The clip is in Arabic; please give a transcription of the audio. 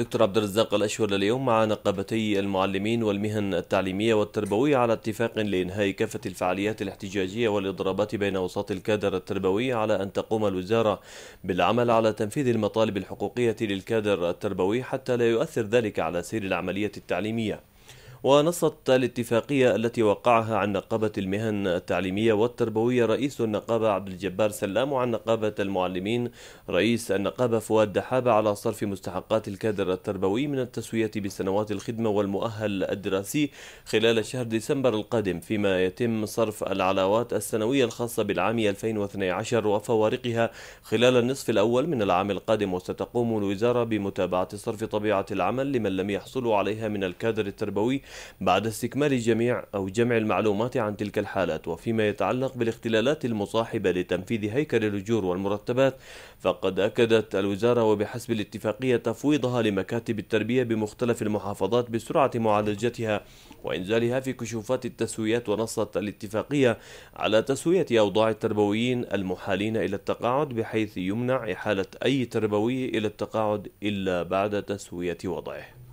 دكتور عبد الرزاق الأشهر اليوم مع نقابتي المعلمين والمهن التعليمية والتربوية على اتفاق لإنهاء كافة الفعاليات الاحتجاجية والإضرابات بين اوساط الكادر التربوي على أن تقوم الوزارة بالعمل على تنفيذ المطالب الحقوقية للكادر التربوي حتى لا يؤثر ذلك على سير العملية التعليمية ونصت الاتفاقية التي وقعها عن نقابة المهن التعليمية والتربوية رئيس النقابة عبد الجبار سلام وعن نقابة المعلمين رئيس النقابة فؤاد دحابة على صرف مستحقات الكادر التربوي من التسوية بسنوات الخدمة والمؤهل الدراسي خلال شهر ديسمبر القادم فيما يتم صرف العلاوات السنوية الخاصة بالعام 2012 وفوارقها خلال النصف الأول من العام القادم وستقوم الوزارة بمتابعة صرف طبيعة العمل لمن لم يحصلوا عليها من الكادر التربوي بعد استكمال جميع أو جمع المعلومات عن تلك الحالات وفيما يتعلق بالاختلالات المصاحبة لتنفيذ هيكل الأجور والمرتبات فقد أكدت الوزارة وبحسب الاتفاقية تفويضها لمكاتب التربية بمختلف المحافظات بسرعة معالجتها وإنزالها في كشوفات التسويات ونصت الاتفاقية على تسوية أوضاع التربويين المحالين إلى التقاعد بحيث يمنع إحالة أي تربوي إلى التقاعد إلا بعد تسوية وضعه